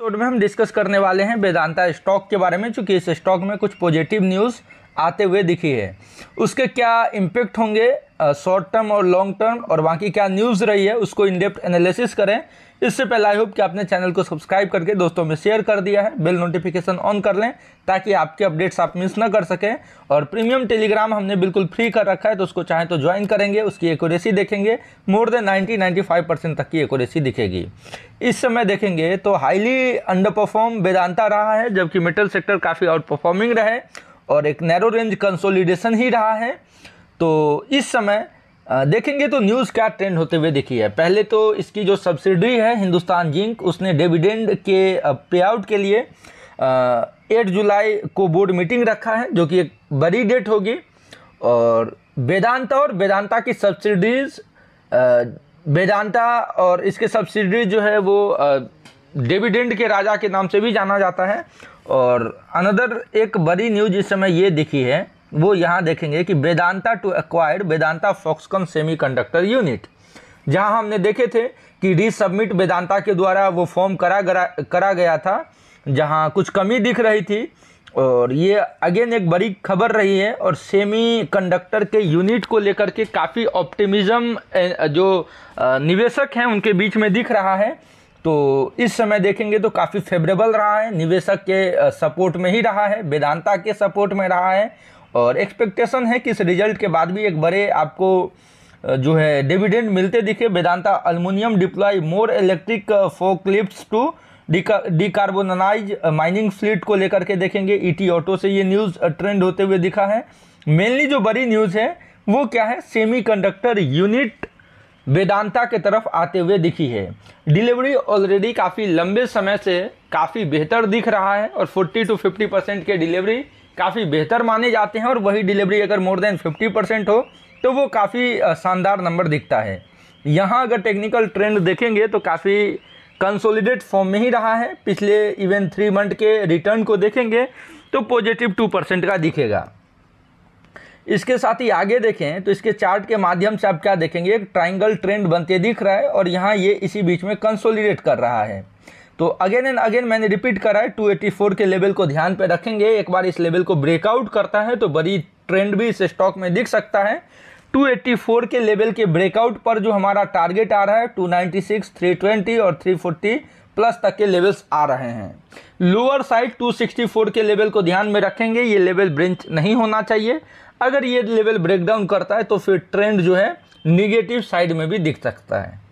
episode में हम discuss करने वाले हैं वेदांता स्टॉक के बारे में चूंकि इस स्टॉक में कुछ पॉजिटिव न्यूज़ आते हुए दिखी है उसके क्या इम्पेक्ट होंगे शॉर्ट टर्म और लॉन्ग टर्म और बाकी क्या न्यूज़ रही है उसको इनडेप्थ एनालिसिस करें इससे पहले आई होप कि आपने चैनल को सब्सक्राइब करके दोस्तों में शेयर कर दिया है बेल नोटिफिकेशन ऑन कर लें ताकि आपके अपडेट्स आप मिस ना कर सकें और प्रीमियम टेलीग्राम हमने बिल्कुल फ्री कर रखा है तो उसको चाहें तो ज्वाइन करेंगे उसकी एकोरेसी देखेंगे मोर देन नाइन्टी 95 परसेंट तक की एकोरेसी दिखेगी इस समय देखेंगे तो हाईली अंडर परफॉर्म वेदांता रहा है जबकि मेटल सेक्टर काफ़ी आउट परफॉर्मिंग रहे और एक नैरो रेंज कंसोलिडेशन ही रहा है तो इस समय देखेंगे तो न्यूज़ क्या ट्रेंड होते हुए दिखी है पहले तो इसकी जो सब्सिडी है हिंदुस्तान जिंक उसने डिविडेंड के पेआउट के लिए एट जुलाई को बोर्ड मीटिंग रखा है जो कि एक बड़ी डेट होगी और वेदांता और वेदांता की सब्सिडीज़ वेदांता और इसके सब्सिडीज जो है वो डेविडेंड के राजा के नाम से भी जाना जाता है और अनदर एक बड़ी न्यूज इस समय ये दिखी है वो यहाँ देखेंगे कि Vedanta to acquire Vedanta Foxconn semiconductor unit जहाँ हमने देखे थे कि रीसबमिट वेदांता के द्वारा वो फॉर्म करा करा गया था जहाँ कुछ कमी दिख रही थी और ये अगेन एक बड़ी खबर रही है और सेमी कंडक्टर के यूनिट को लेकर के काफ़ी ऑप्टिमिज्म जो निवेशक हैं उनके बीच में दिख रहा है तो इस समय देखेंगे तो काफ़ी फेवरेबल रहा है निवेशक के सपोर्ट में ही रहा है वेदांता के सपोर्ट में रहा है और एक्सपेक्टेशन है कि इस रिजल्ट के बाद भी एक बड़े आपको जो है डिविडेंड मिलते दिखे Vedanta aluminium deploy more electric forklifts to decarbonise mining fleet को लेकर के देखेंगे ईटी e ऑटो से ये न्यूज़ ट्रेंड होते हुए दिखा है मेनली जो बड़ी न्यूज़ है वो क्या है सेमीकंडक्टर यूनिट वेदांता के तरफ आते हुए दिखी है डिलीवरी ऑलरेडी काफ़ी लंबे समय से काफ़ी बेहतर दिख रहा है और 40 टू 50 परसेंट के डिलीवरी काफ़ी बेहतर माने जाते हैं और वही डिलीवरी अगर मोर देन 50 परसेंट हो तो वो काफ़ी शानदार नंबर दिखता है यहाँ अगर टेक्निकल ट्रेंड देखेंगे तो काफ़ी कंसोलिडेट फॉर्म में ही रहा है पिछले इवन थ्री मंथ के रिटर्न को देखेंगे तो पॉजिटिव टू परसेंट का दिखेगा इसके साथ ही आगे देखें तो इसके चार्ट के माध्यम से आप क्या देखेंगे एक ट्राइंगल ट्रेंड बनते दिख रहा है और यहाँ ये इसी बीच में कंसोलिडेट कर रहा है तो अगेन एंड अगेन मैंने रिपीट करा है 284 के लेवल को ध्यान पे रखेंगे एक बार इस लेवल को ब्रेकआउट करता है तो बड़ी ट्रेंड भी इस स्टॉक में दिख सकता है 284 के लेवल के ब्रेकआउट पर जो हमारा टारगेट आ रहा है 296, 320 और प्लस तक के लेवल्स आ रहे हैं लोअर साइड 264 के लेवल को ध्यान में रखेंगे ये लेवल ब्रेंच नहीं होना चाहिए अगर ये लेवल ब्रेकडाउन करता है तो फिर ट्रेंड जो है निगेटिव साइड में भी दिख सकता है